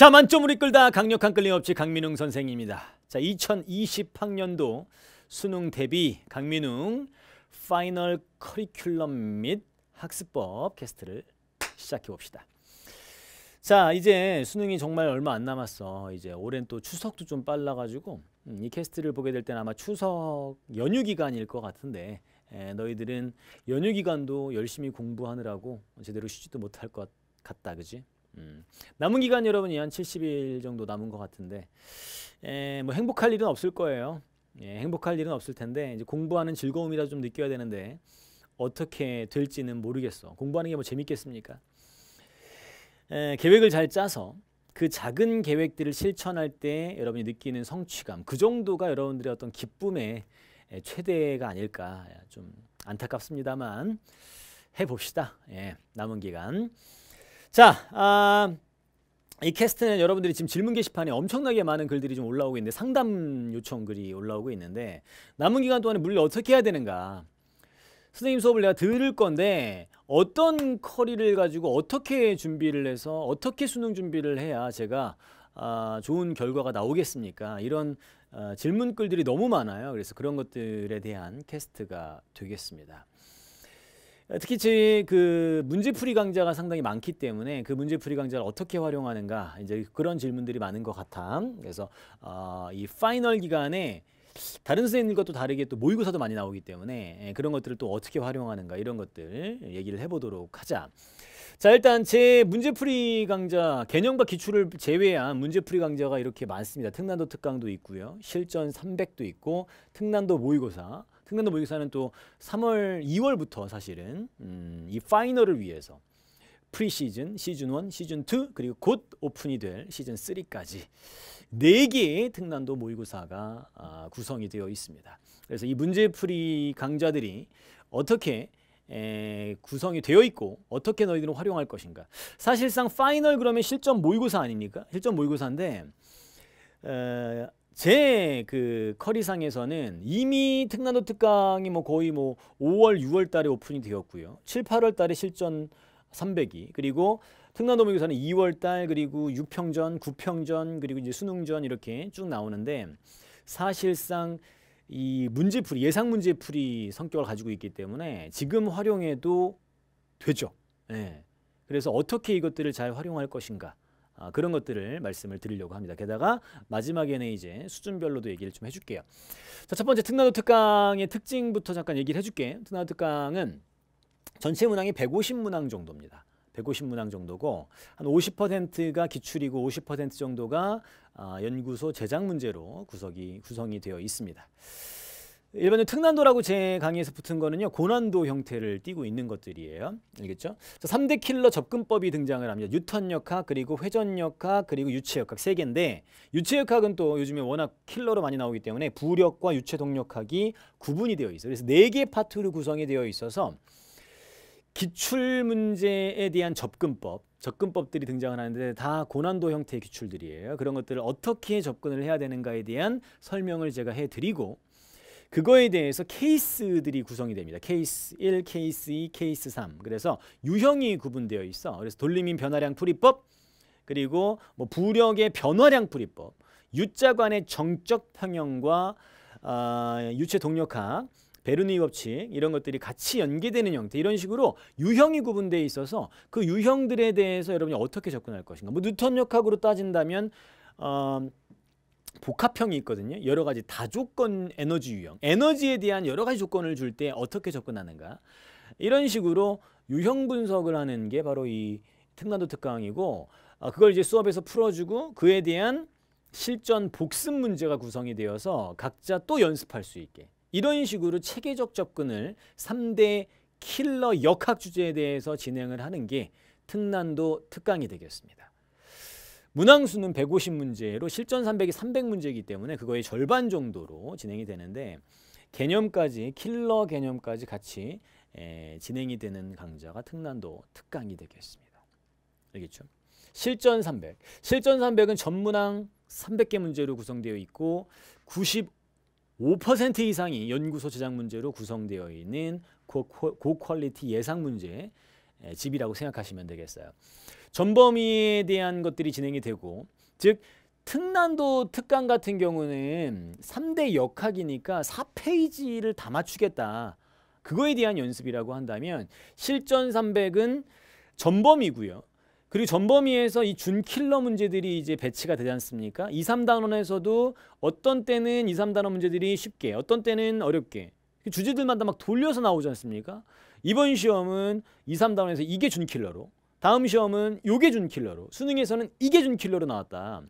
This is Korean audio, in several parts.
자 만점을 이끌다 강력한 끌림없이 강민웅 선생입니다. 자 2020학년도 수능 대비 강민웅 파이널 커리큘럼 및 학습법 캐스트를 시작해 봅시다. 자 이제 수능이 정말 얼마 안 남았어. 이제 올해는 또 추석도 좀 빨라가지고 음, 이 캐스트를 보게 될 때는 아마 추석 연휴 기간일 것 같은데 에, 예, 너희들은 연휴 기간도 열심히 공부하느라고 제대로 쉬지도 못할 것 같다 그지? 음. 남은 기간 여러분이 한 70일 정도 남은 것 같은데 에, 예, 뭐 행복할 일은 없을 거예요. 예, 행복할 일은 없을 텐데 이제 공부하는 즐거움이라 좀 느껴야 되는데 어떻게 될지는 모르겠어. 공부하는 게 뭐 재밌겠습니까? 에, 예, 계획을 잘 짜서 그 작은 계획들을 실천할 때 여러분이 느끼는 성취감 그 정도가 여러분들의 어떤 기쁨의 예, 최대가 아닐까 좀 안타깝습니다만 해봅시다. 예, 남은 기간. 자, 아, 이 캐스트는 여러분들이 지금 질문 게시판에 엄청나게 많은 글들이 좀 올라오고 있는데 상담 요청 글이 올라오고 있는데 남은 기간 동안에 물리 어떻게 해야 되는가 선생님 수업을 내가 들을 건데 어떤 커리를 가지고 어떻게 준비를 해서 어떻게 수능 준비를 해야 제가 아, 좋은 결과가 나오겠습니까? 이런 어, 질문글들이 너무 많아요. 그래서 그런 것들에 대한 캐스트가 되겠습니다. 특히 제그 문제풀이 강좌가 상당히 많기 때문에 그 문제풀이 강좌를 어떻게 활용하는가 이제 그런 질문들이 많은 것 같아. 그래서 어, 이 파이널 기간에 다른 선생님과 또 다르게 또 모의고사도 많이 나오기 때문에 예, 그런 것들을 또 어떻게 활용하는가 이런 것들 얘기를 해보도록 하자. 자 일단 제 문제풀이 강좌 개념과 기출을 제외한 문제풀이 강좌가 이렇게 많습니다. 특난도 특강도 있고요. 실전 300도 있고 특난도 모의고사 흥간도 모의고사는 또 3월, 2월부터 사실은 음, 이 파이널을 위해서 프리시즌, 시즌 1, 시즌 2 그리고 곧 오픈이 될 시즌 3까지 4개의 특난도 모의고사가 아, 구성이 되어 있습니다. 그래서 이 문제풀이 강좌들이 어떻게 에, 구성이 되어 있고 어떻게 너희들은 활용할 것인가 사실상 파이널 그러면 실전 모의고사 아닙니까? 실전 모의고사인데 에, 어, 제그 커리상에서는 이미 특난도 특강이 뭐 거의 뭐 5월 6월 달에 오픈이 되었고요. 7, 8월 달에 실전 300이 그리고 특난도 모의고사는 2월 달 그리고 6평전, 9평전 그리고 이제 수능전 이렇게 쭉 나오는데 사실상 이 문제풀이 예상 문제풀이 성격을 가지고 있기 때문에 지금 활용해도 되죠. 예. 그래서 어떻게 이것들을 잘 활용할 것인가 아, 그런 것들을 말씀을 드리려고 합니다. 게다가 마지막에는 이제 수준별로도 얘기를 좀 해줄게요. 자, 첫 번째 특나도 특강의 특징부터 잠깐 얘기를 해줄게. 특나도 특강은 전체 문항이 150문항 정도입니다. 150문항 정도고 한 50%가 기출이고 50% 정도가 아, 연구소 제작 문제로 구성이, 구성이 되어 있습니다. 일반적으로 특난도라고 제 강의에서 붙은 거는요. 고난도 형태를 띠고 있는 것들이에요. 알겠죠? 3대 킬러 접근법이 등장을 합니다. 뉴턴 역학, 그리고 회전 역학, 그리고 유체 역학 세 개인데 유체 역학은 또 요즘에 워낙 킬러로 많이 나오기 때문에 부력과 유체 동력학이 구분이 되어 있어요. 그래서 네개 파트로 구성이 되어 있어서 기출 문제에 대한 접근법, 접근법들이 등장을 하는데 다 고난도 형태의 기출들이에요. 그런 것들을 어떻게 접근을 해야 되는가에 대한 설명을 제가 해드리고 그거에 대해서 케이스들이 구성이 됩니다. 케이스 1, 케이스 2, 케이스 3. 그래서 유형이 구분되어 있어. 그래서 돌림인 변화량 풀이법 그리고 뭐 부력의 변화량 풀이법 유자관의 정적 평형과 어, 아, 유체 동력학 베르누 법칙 이런 것들이 같이 연계되는 형태 이런 식으로 유형이 구분돼 있어서 그 유형들에 대해서 여러분이 어떻게 접근할 것인가 뭐 뉴턴 역학으로 따진다면 어, 복합형이 있거든요. 여러 가지 다조건 에너지 유형. 에너지에 대한 여러 가지 조건을 줄 때 어떻게 접근하는가. 이런 식으로 유형 분석을 하는 게 바로 이 특난도 특강이고 아, 그걸 이제 수업에서 풀어주고 그에 대한 실전 복습 문제가 구성이 되어서 각자 또 연습할 수 있게 이런 식으로 체계적 접근을 3대 킬러 역학 주제에 대해서 진행을 하는 게 특난도 특강이 되겠습니다. 문항수는 150문제로 실전 300이 300문제이기 때문에 그거의 절반 정도로 진행이 되는데 개념까지 킬러 개념까지 같이 에, 진행이 되는 강좌가 특난도 특강이 되겠습니다. 알겠죠? 실전 300. 실전 300은 전문항 300개 문제로 구성되어 있고 95% 이상이 연구소 제작 문제로 구성되어 있는 고퀄리티 예상 문제 집이라고 생각하시면 되겠어요. 전범위에 대한 것들이 진행이 되고 즉 특난도 특강 같은 경우는 3대 역학이니까 4페이지를 다 맞추겠다. 그거에 대한 연습이라고 한다면 실전 300은 전범위고요. 그리고 전범위에서 이 준킬러 문제들이 이제 배치가 되지 않습니까? 2, 3단원에서도 어떤 때는 2, 3단원 문제들이 쉽게, 어떤 때는 어렵게 그 주제들마다 막 돌려서 나오지 않습니까? 이번 시험은 2, 3단원에서 이게 준킬러로 다음 시험은 요게 준킬러로 수능에서는 이게 준킬러로 나왔다.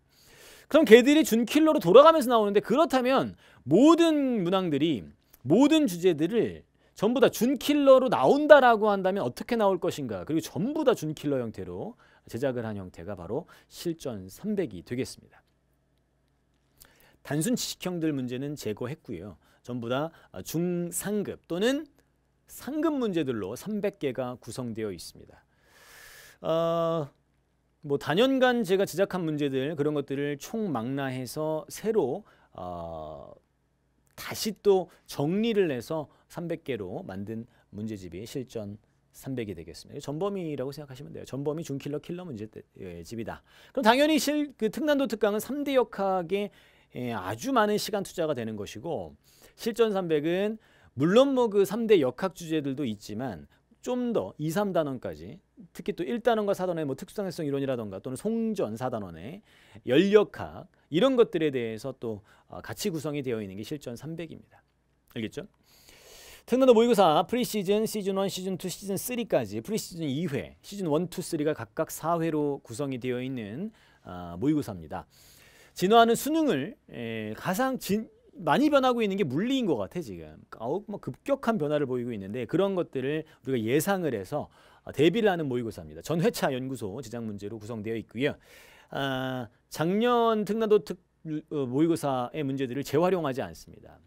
그럼 걔들이 준킬러로 돌아가면서 나오는데 그렇다면 모든 문항들이 모든 주제들을 전부 다 준킬러로 나온다라고 한다면 어떻게 나올 것인가 그리고 전부 다 준킬러 형태로 제작을 한 형태가 바로 실전 300이 되겠습니다. 단순 지식형들 문제는 제거했고요. 전부 다 중상급 또는 상급 문제들로 300개가 구성되어 있습니다. 어, 뭐 단연간 제가 제작한 문제들 그런 것들을 총망라해서 새로 어, 다시 또 정리를 해서 300개로 만든 문제집이 실전 300이 되겠습니다. 전범위라고 생각하시면 돼요. 전범위 중킬러 킬러 문제집이다. 예, 그럼 당연히 실 그 특난도 특강은 3대 역학에 예, 아주 많은 시간 투자가 되는 것이고 실전 300은 물론 뭐 그 3대 역학 주제들도 있지만 좀더 2, 3단원까지 특히 또 1단원과 4단원의 뭐 특수상대성 이론이라던가 또는 송전 4단원의 연력학 이런 것들에 대해서 또 어, 같이 구성이 되어 있는 게 실전 300입니다. 알겠죠? 특강도 모의고사 프리시즌, 시즌 1, 시즌 2, 시즌 3까지 프리시즌 2회, 시즌 1, 2, 3가 각각 4회로 구성이 되어 있는 아, 모의고사입니다. 진화하는 수능을 가장 진, 많이 변하고 있는 게 물리인 것 같아 지금 아우 뭐 급격한 변화를 보이고 있는데 그런 것들을 우리가 예상을 해서 아, 대비를 하는 모의고사입니다. 전 회차 연구소 지장 문제로 구성되어 있고요. 아, 작년 특나도 특 어, 모의고사의 문제들을 재활용하지 않습니다.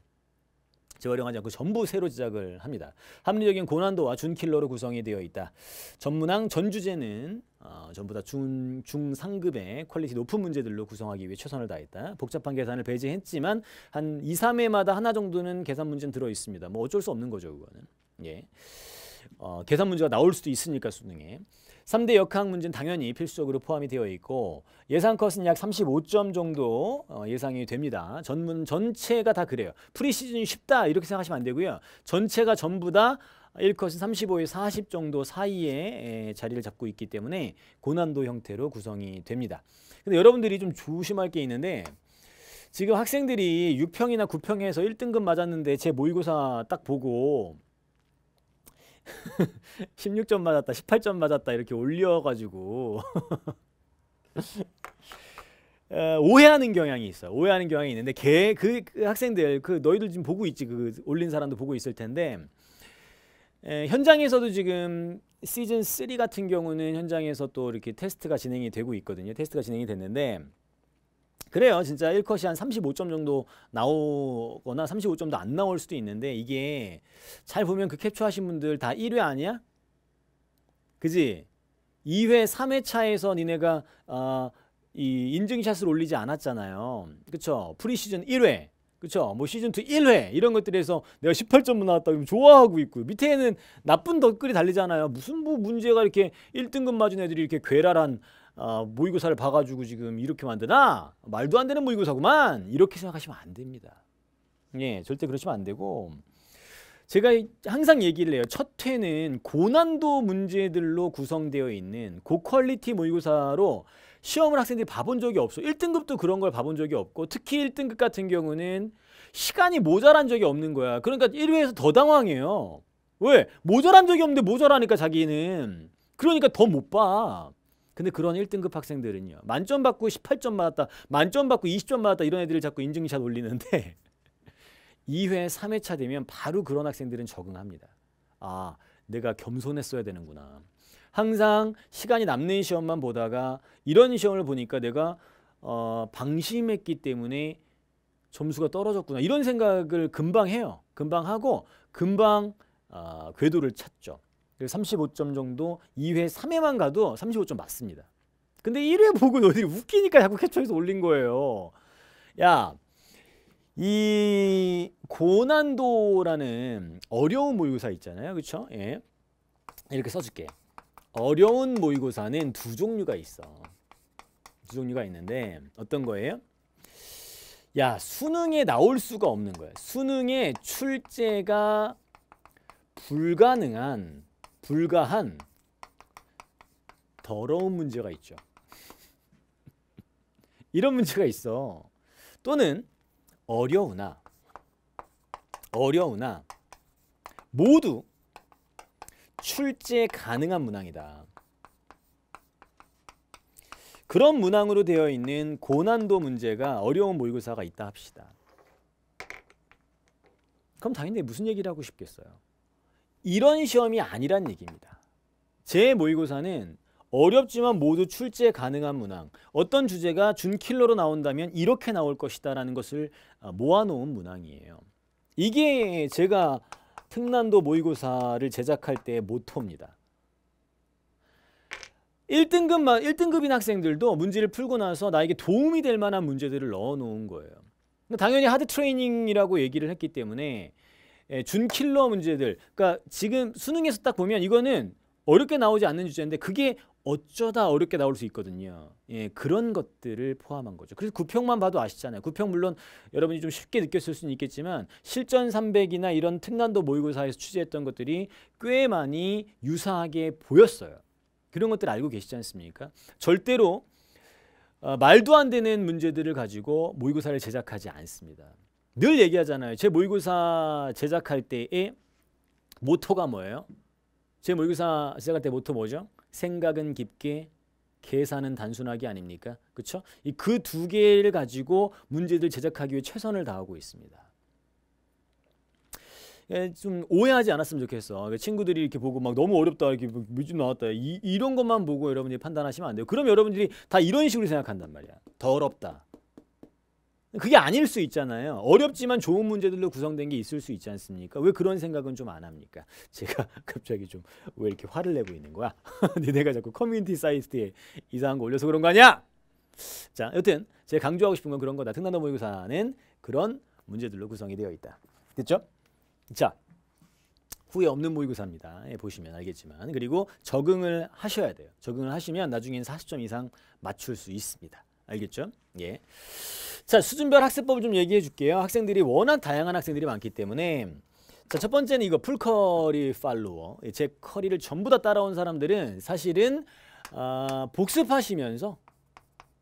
재활용하지 않고 전부 새로 제작을 합니다. 합리적인 고난도와 준킬러로 구성이 되어 있다. 전문항 전주제는 어, 전부 다 중, 중상급의 퀄리티 높은 문제들로 구성하기 위해 최선을 다했다. 복잡한 계산을 배제했지만 한 2, 3회마다 하나 정도는 계산 문제는 들어 있습니다. 뭐 어쩔 수 없는 거죠, 그거는. 예. 어, 계산 문제가 나올 수도 있으니까 수능에. 3대 역학 문제는 당연히 필수적으로 포함이 되어 있고 예상 컷은 약 35점 정도 어, 예상이 됩니다. 전문 전체가 다 그래요. 프리시즌이 쉽다 이렇게 생각하시면 안 되고요. 전체가 전부 다 1컷은 3 5에40 정도 사이에 자리를 잡고 있기 때문에 고난도 형태로 구성이 됩니다. 근데 여러분들이 좀 조심할 게 있는데 지금 학생들이 6평이나 9평에서 1등급 맞았는데 제 모의고사 딱 보고 16점 맞았다 18점 맞았다 이렇게 올려가지고 어, 오해하는 경향이 있어요. 오해하는 경향이 있는데 걔그 그 학생들 그 너희들 지금 보고 있지 그 올린 사람도 보고 있을 텐데 에, 현장에서도 지금 시즌 3 같은 경우는 현장에서 또 이렇게 테스트가 진행이 되고 있거든요. 테스트가 진행이 됐는데 그래요. 진짜 1컷이 한 35점 정도 나오거나 35점도 안 나올 수도 있는데 이게 잘 보면 그 캡처하신 분들 다 1회 아니야? 그지? 2회, 3회 차에서 니네가 어, 이 인증샷을 올리지 않았잖아요. 그쵸? 프리시즌 1회. 그쵸? 뭐 시즌2 1회 이런 것들에서 내가 18점 나왔다 그러면 좋아하고 있고 밑에는 나쁜 덧글이 달리잖아요. 무슨 뭐 문제가 이렇게 1등급 맞은 애들이 이렇게 괴랄한 어, 모의고사를 봐가지고 지금 이렇게 만드나? 말도 안 되는 모의고사구만. 이렇게 생각하시면 안 됩니다. 예, 절대 그러시면 안 되고 제가 항상 얘기를 해요. 첫 회는 고난도 문제들로 구성되어 있는 고퀄리티 모의고사로 시험을 학생들이 봐본 적이 없어. 1등급도 그런 걸 봐본 적이 없고 특히 1등급 같은 경우는 시간이 모자란 적이 없는 거야. 그러니까 1회에서 더 당황해요. 왜? 모자란 적이 없는데 모자라니까 자기는. 그러니까 더 못 봐. 근데 그런 1등급 학생들은요. 만점 받고 18점 받았다 만점 받고 20점 받았다 이런 애들을 자꾸 인증샷 올리는데 2회, 3회차 되면 바로 그런 학생들은 적응합니다. 아, 내가 겸손했어야 되는구나. 항상 시간이 남는 시험만 보다가 이런 시험을 보니까 내가 어, 방심했기 때문에 점수가 떨어졌구나. 이런 생각을 금방 해요. 금방 하고 금방 어, 궤도를 찾죠. 35점 정도 2회 3회만 가도 35점 맞습니다. 근데 1회 보고 너희들이 웃기니까 자꾸 캐처해서 올린 거예요. 야, 이 고난도라는 어려운 모의고사 있잖아요. 그렇죠? 예. 이렇게 써줄게. 어려운 모의고사는 두 종류가 있어. 두 종류가 있는데 어떤 거예요? 야, 수능에 나올 수가 없는 거야. 수능에 출제가 불가능한 불가한 더러운 문제가 있죠. 이런 문제가 있어. 또는 어려우나 어려우나 모두 출제 가능한 문항이다. 그런 문항으로 되어 있는 고난도 문제가 어려운 모의고사가 있다 합시다. 그럼 당연히 무슨 얘기를 하고 싶겠어요. 이런 시험이 아니란 얘기입니다. 제 모의고사는 어렵지만 모두 출제 가능한 문항, 어떤 주제가 준킬러로 나온다면 이렇게 나올 것이다 라는 것을 어, 모아놓은 문항이에요. 이게 제가 특난도 모의고사를 제작할 때의 모토입니다. 1등급만, 1등급인 학생들도 문제를 풀고 나서 나에게 도움이 될 만한 문제들을 넣어놓은 거예요. 당연히 하드 트레이닝이라고 얘기를 했기 때문에 예, 준킬러 문제들 그러니까 지금 수능에서 딱 보면 이거는 어렵게 나오지 않는 주제인데 그게 어쩌다 어렵게 나올 수 있거든요. 예, 그런 것들을 포함한 거죠. 그래서 구평만 봐도 아시잖아요. 구평 물론 여러분이 좀 쉽게 느꼈을 수는 있겠지만 실전 300이나 이런 특난도 모의고사에서 취재했던 것들이 꽤 많이 유사하게 보였어요. 그런 것들 알고 계시지 않습니까? 절대로 어, 말도 안 되는 문제들을 가지고 모의고사를 제작하지 않습니다. 늘 얘기하잖아요. 제 모의고사 제작할 때의 모토가 뭐예요? 제 모의고사 제작할 때 모토 뭐죠? 생각은 깊게, 계산은 단순하게 아닙니까? 그렇죠? 그두 개를 가지고 문제들 제작하기 위해 최선을 다하고 있습니다. 예, 좀 오해하지 않았으면 좋겠어. 그 친구들이 이렇게 보고 막 너무 어렵다 이렇게 몇점 뭐 나왔다 이, 이런 것만 보고 여러분이 판단하시면 안 돼요. 그럼 여러분들이 다 이런 식으로 생각한단 말이야. 더럽다. 그게 아닐 수 있잖아요. 어렵지만 좋은 문제들로 구성된 게 있을 수 있지 않습니까? 왜 그런 생각은 좀 안 합니까? 제가 갑자기 좀 왜 이렇게 화를 내고 있는 거야? 내가 자꾸 커뮤니티 사이트에 이상한 거 올려서 그런 거 아니야? 자, 여튼 제가 강조하고 싶은 건 그런 거다. 특난도 모의고사는 그런 문제들로 구성이 되어 있다. 됐죠? 자, 후회 없는 모의고사입니다. 예, 보시면 알겠지만 그리고 적응을 하셔야 돼요. 적응을 하시면 나중엔 40점 이상 맞출 수 있습니다. 알겠죠? 예. 자, 수준별 학습법을 좀 얘기해 줄게요. 학생들이 워낙 다양한 학생들이 많기 때문에 자, 첫 번째는 이거 풀커리 팔로워. 제 커리를 전부 다 따라온 사람들은 사실은 어, 복습하시면서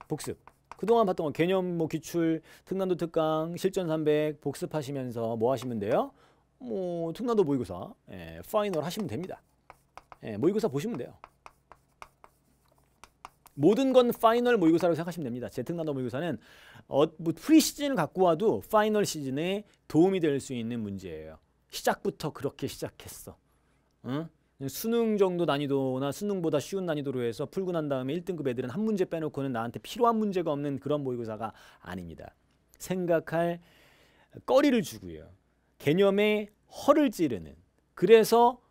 복습. 그동안 봤던 거 개념 뭐 기출, 특난도 특강, 실전 300 복습하시면서 뭐 하시면 돼요? 뭐 특난도 모의고사, 예, 파이널 하시면 됩니다. 예, 모의고사 보시면 돼요. 모든 건 파이널 모의고사라고 생각하시면 됩니다. 재특난도 모의고사는 어, 뭐 프리 시즌을 갖고 와도 파이널 시즌에 도움이 될 수 있는 문제예요. 시작부터 그렇게 시작했어. 응? 수능 정도 난이도나 수능보다 쉬운 난이도로 해서 풀고 난 다음에 1등급 애들은 한 문제 빼놓고는 나한테 필요한 문제가 없는 그런 모의고사가 아닙니다. 생각할 꺼리를 주고요. 개념에 허를 찌르는. 그래서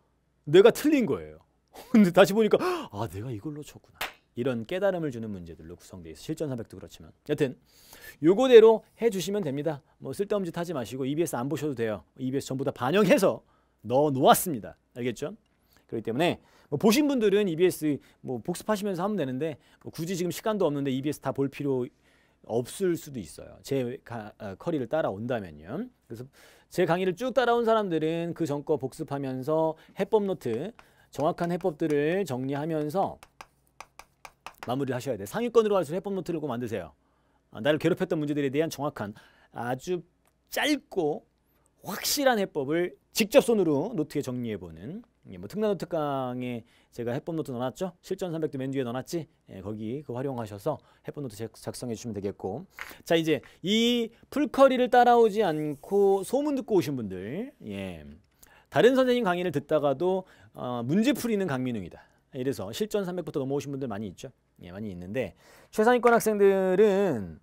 내가 틀린 거예요. 근데 다시 보니까 아 내가 이걸로 쳤구나. 이런 깨달음을 주는 문제들로 구성되어 있어 실전 300도 그렇지만 여튼 요거대로 해주시면 됩니다. 뭐 쓸데없는 짓 하지 마시고 EBS 안 보셔도 돼요. EBS 전부 다 반영해서 넣어놓았습니다. 알겠죠? 그렇기 때문에 뭐 보신 분들은 EBS 뭐 복습하시면서 하면 되는데 뭐 굳이 지금 시간도 없는데 EBS 다 볼 필요 없을 수도 있어요. 제 가, 어, 커리를 따라온다면요. 그래서 제 강의를 쭉 따라온 사람들은 그전거 복습하면서 해법 노트 정확한 해법들을 정리하면서 마무리를 하셔야 돼요. 상위권으로 갈수록 해법노트를 꼭 만드세요. 아, 나를 괴롭혔던 문제들에 대한 정확한 아주 짧고 확실한 해법을 직접 손으로 노트에 정리해보는 예, 뭐 특례노트 강에 제가 해법노트 넣어놨죠? 실전 300도 맨 뒤에 넣어놨지? 예, 거기 그 활용하셔서 해법노트 작성해 주시면 되겠고 자 이제 이 풀커리를 따라오지 않고 소문 듣고 오신 분들 예. 다른 선생님 강의를 듣다가도 어, 문제 풀이는 강민웅이다. 이래서 실전 300부터 넘어오신 분들 많이 있죠. 예, 많이 있는데 최상위권 학생들은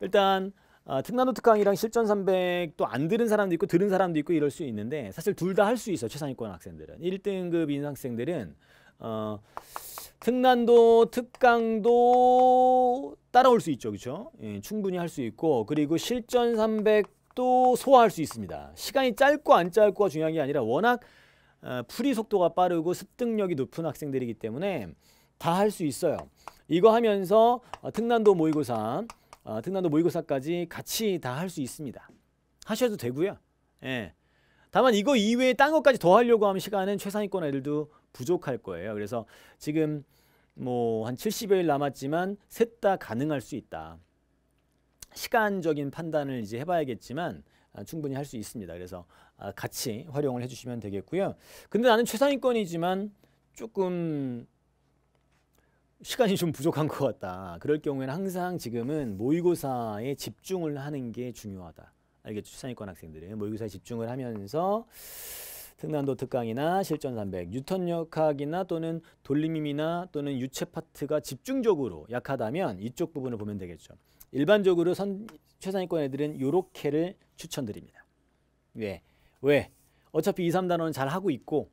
일단 아, 특난도 특강이랑 실전 300 또 안 들은 사람도 있고 들은 사람도 있고 이럴 수 있는데 사실 둘 다 할 수 있어 최상위권 학생들은 1등급 인상 생들은 어, 특난도 특강도 따라올 수 있죠 그렇죠 예, 충분히 할 수 있고 그리고 실전 300도 소화할 수 있습니다 시간이 짧고 안 짧고가 중요한 게 아니라 워낙 어, 풀이 속도가 빠르고 습득력이 높은 학생들이기 때문에 다 할 수 있어요. 이거 하면서 특난도 어, 모의고사, 특난도 어, 모의고사까지 같이 다 할 수 있습니다. 하셔도 되고요. 예. 다만 이거 이외에 딴 것까지 더 하려고 하면 시간은 최상위권 애들도 부족할 거예요. 그래서 지금 뭐 한 70여일 남았지만 셋 다 가능할 수 있다. 시간적인 판단을 이제 해봐야겠지만 아, 충분히 할 수 있습니다. 그래서 아, 같이 활용을 해주시면 되겠고요. 근데 나는 최상위권이지만 조금 시간이 좀 부족한 것 같다. 그럴 경우에는 항상 지금은 모의고사에 집중을 하는 게 중요하다. 알겠죠? 최상위권 학생들은 모의고사에 집중을 하면서 특난도 특강이나 실전 300, 뉴턴 역학이나 또는 돌림임이나 또는 유체 파트가 집중적으로 약하다면 이쪽 부분을 보면 되겠죠. 일반적으로 선, 최상위권 애들은 요렇게를 추천드립니다. 예. 왜? 어차피 2, 3단원은 잘 하고 있고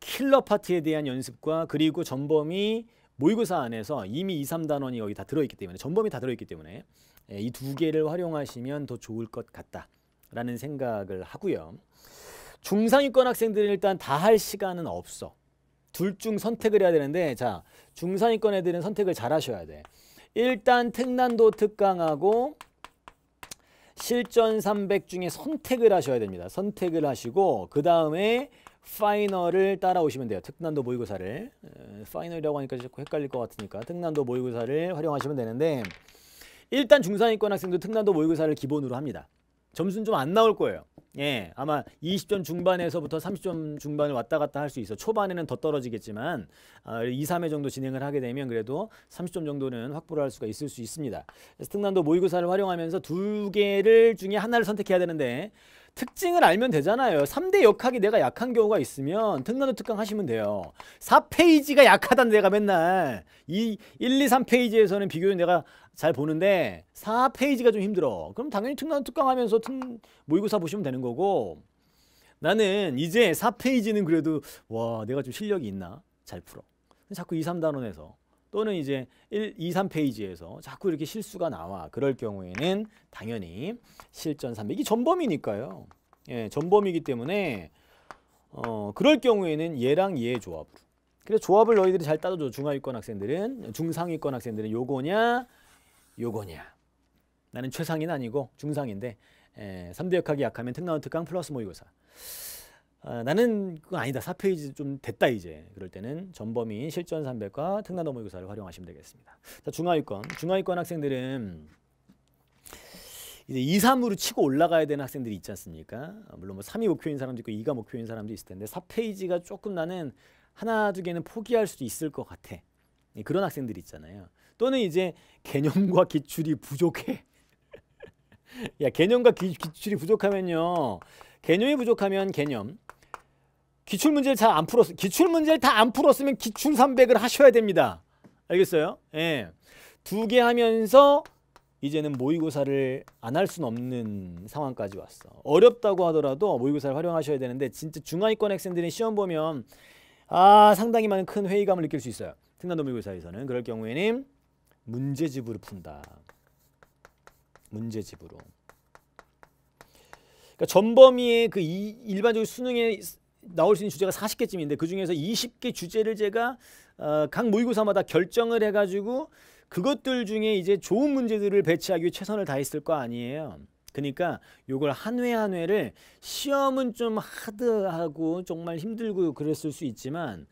킬러 파트에 대한 연습과 그리고 전범이 모의고사 안에서 이미 2, 3단원이 여기 다 들어있기 때문에 전범이 다 들어있기 때문에 예, 이두 개를 활용하시면 더 좋을 것 같다라는 생각을 하고요. 중상위권 학생들은 일단 다 할 시간은 없어. 둘 중 선택을 해야 되는데 자 중상위권 애들은 선택을 잘 하셔야 돼. 일단 특난도 특강하고 실전 300 중에 선택을 하셔야 됩니다. 선택을 하시고 그 다음에 파이널을 따라오시면 돼요. 특난도 모의고사를. 파이널이라고 하니까 자꾸 헷갈릴 것 같으니까 특난도 모의고사를 활용하시면 되는데 일단 중상위권 학생도 특난도 모의고사를 기본으로 합니다. 점수는 좀 안 나올 거예요. 예, 아마 20점 중반에서부터 30점 중반을 왔다 갔다 할 수 있어. 초반에는 더 떨어지겠지만 어, 2, 3회 정도 진행을 하게 되면 그래도 30점 정도는 확보를 할 수가 있을 수 있습니다. 그래서 특난도 모의고사를 활용하면서 두 개를 중에 하나를 선택해야 되는데 특징을 알면 되잖아요. 3대 역학이 내가 약한 경우가 있으면 특강도 특강 하시면 돼요. 4페이지가 약하다는 내가 맨날 이 1, 2, 3페이지에서는 비교적 내가 잘 보는데 4페이지가 좀 힘들어. 그럼 당연히 특강도 특강 하면서 특, 모의고사 보시면 되는 거고 나는 이제 4페이지는 그래도 와 내가 좀 실력이 있나? 잘 풀어. 자꾸 2, 3단원에서 또는 이제 1, 2, 3페이지에서 자꾸 이렇게 실수가 나와. 그럴 경우에는 당연히 실전 300. 이 전범이니까요. 예, 전범이기 때문에 어, 그럴 경우에는 얘랑 얘 조합으로. 그래 조합을 너희들이 잘 따져줘. 중하위권 학생들은, 중상위권 학생들은 요거냐, 요거냐. 나는 최상인 아니고 중상인데 에, 예, 3대 역학이 약하면 특나운 특강 플러스 모의고사. 아, 나는 그건 아니다. 4페이지 좀 됐다 이제. 그럴 때는 전범위 실전 300과 특난 어머니교사를 활용하시면 되겠습니다. 자, 중하위권. 중하위권 학생들은 이제 2, 3으로 치고 올라가야 되는 학생들이 있지 않습니까? 아, 물론 뭐 3이 목표인 사람도 있고 2가 목표인 사람도 있을 텐데 4페이지가 조금 나는 하나 두 개는 포기할 수도 있을 것 같아. 예, 그런 학생들이 있잖아요. 또는 이제 개념과 기출이 부족해. 야 개념과 기, 기출이 부족하면요. 개념이 부족하면 개념, 기출 문제를 잘 안 풀었 기출 문제를 다 안 풀었으면 기출 300을 하셔야 됩니다. 알겠어요? 예. 두 개 하면서 이제는 모의고사를 안 할 수는 없는 상황까지 왔어. 어렵다고 하더라도 모의고사를 활용하셔야 되는데 진짜 중하위권 학생들이 시험 보면 아 상당히 많은 큰 회의감을 느낄 수 있어요. 특난도 모의고사에서는 그럴 경우에는 문제집으로 푼다. 문제집으로. 그러니까 전범위의 그 이, 일반적인 수능의 나올 수 있는 주제가 40개쯤인데 그중에서 20개 주제를 제가 어, 각 모의고사마다 결정을 해가지고 그것들 중에 이제 좋은 문제들을 배치하기 위해 최선을 다했을 거 아니에요. 그러니까 요걸 한 회 한 회를 시험은 좀 하드하고 정말 힘들고 그랬을 수 있지만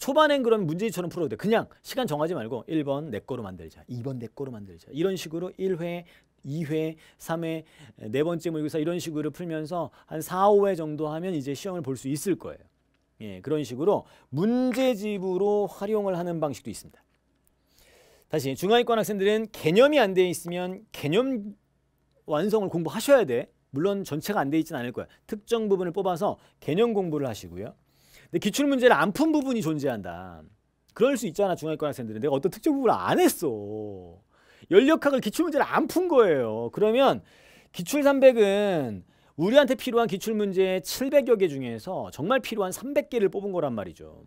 초반엔 그런 문제처럼 풀어도 돼. 그냥 시간 정하지 말고 1번 내 거로 만들자. 2번 내 거로 만들자. 이런 식으로 1회, 2회, 3회, 네 번째 모의고사 이런 식으로 풀면서 한 4, 5회 정도 하면 이제 시험을 볼 수 있을 거예요. 예, 그런 식으로 문제집으로 활용을 하는 방식도 있습니다. 다시 중하위권 학생들은 개념이 안 돼 있으면 개념 완성을 공부하셔야 돼. 물론 전체가 안 돼 있진 않을 거야. 특정 부분을 뽑아서 개념 공부를 하시고요. 근데 기출 문제를 안 푼 부분이 존재한다. 그럴 수 있잖아 중하위권 학생들은 내가 어떤 특정 부분을 안 했어. 연력학을 기출문제를 안 푼 거예요. 그러면 기출 300은 우리한테 필요한 기출문제 700여 개 중에서 정말 필요한 300개를 뽑은 거란 말이죠.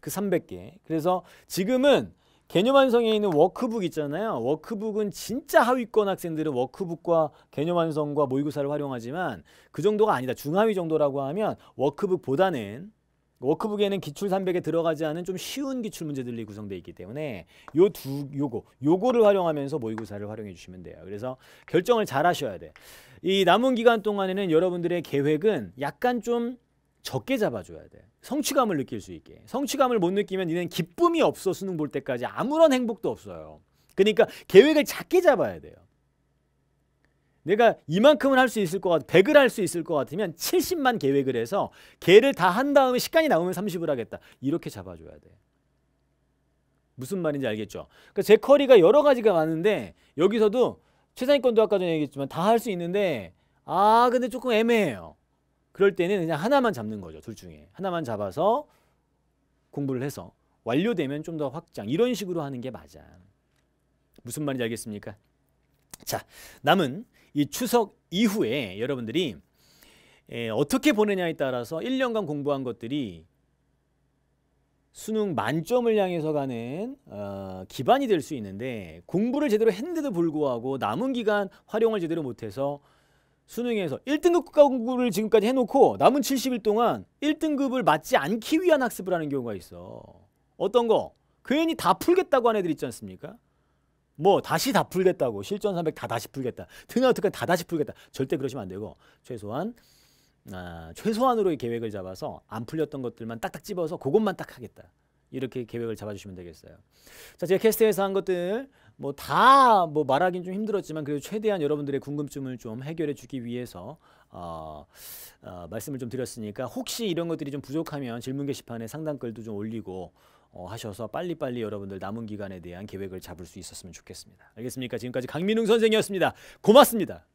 그 300개. 그래서 지금은 개념 완성에 있는 워크북 있잖아요. 워크북은 진짜 하위권 학생들은 워크북과 개념 완성과 모의고사를 활용하지만 그 정도가 아니다. 중하위 정도라고 하면 워크북보다는 워크북에는 기출 300에 들어가지 않은 좀 쉬운 기출 문제들이 구성되어 있기 때문에 요 두 요거 요거를 활용하면서 모의고사를 활용해 주시면 돼요. 그래서 결정을 잘 하셔야 돼. 이 남은 기간 동안에는 여러분들의 계획은 약간 좀 적게 잡아줘야 돼. 성취감을 느낄 수 있게. 성취감을 못 느끼면 니는 기쁨이 없어 수능 볼 때까지 아무런 행복도 없어요. 그러니까 계획을 작게 잡아야 돼요. 내가 이만큼은 할 수 있을 것 같아. 100을 할 수 있을 것 같으면 70만 계획을 해서 개를 다 한 다음에 시간이 나오면 30을 하겠다. 이렇게 잡아줘야 돼. 무슨 말인지 알겠죠? 그러니까 제 커리가 여러 가지가 많은데 여기서도 최상위권도 아까 전에 얘기했지만 다 할 수 있는데 아 근데 조금 애매해요. 그럴 때는 그냥 하나만 잡는 거죠. 둘 중에. 하나만 잡아서 공부를 해서 완료되면 좀 더 확장. 이런 식으로 하는 게 맞아. 무슨 말인지 알겠습니까? 자, 남은 이 추석 이후에 여러분들이 어떻게 보내냐에 따라서 1년간 공부한 것들이 수능 만점을 향해서 가는 어, 기반이 될 수 있는데 공부를 제대로 했는데도 불구하고 남은 기간 활용을 제대로 못해서 수능에서 1등급 공부를 지금까지 해놓고 남은 70일 동안 1등급을 맞지 않기 위한 학습을 하는 경우가 있어. 어떤 거? 괜히 다 풀겠다고 하는 애들 있지 않습니까? 뭐 다시 다 풀겠다고 실전 300 다 다시 풀겠다. 등하 어떻게 다 다시 풀겠다. 절대 그러시면 안 되고 최소한 아, 최소한으로의 계획을 잡아서 안 풀렸던 것들만 딱딱 집어서 그것만 딱 하겠다. 이렇게 계획을 잡아주시면 되겠어요. 자, 제가 캐스트에서한 것들 뭐 다뭐 뭐 말하긴 좀 힘들었지만 그래도 최대한 여러분들의 궁금증을 좀 해결해 주기 위해서 어, 어, 말씀을 좀 드렸으니까 혹시 이런 것들이 좀 부족하면 질문 게시판에 상담글도 좀 올리고 어, 하셔서 빨리빨리 여러분들 남은 기간에 대한 계획을 잡을 수 있었으면 좋겠습니다. 알겠습니까? 지금까지 강민웅 선생이었습니다. 고맙습니다.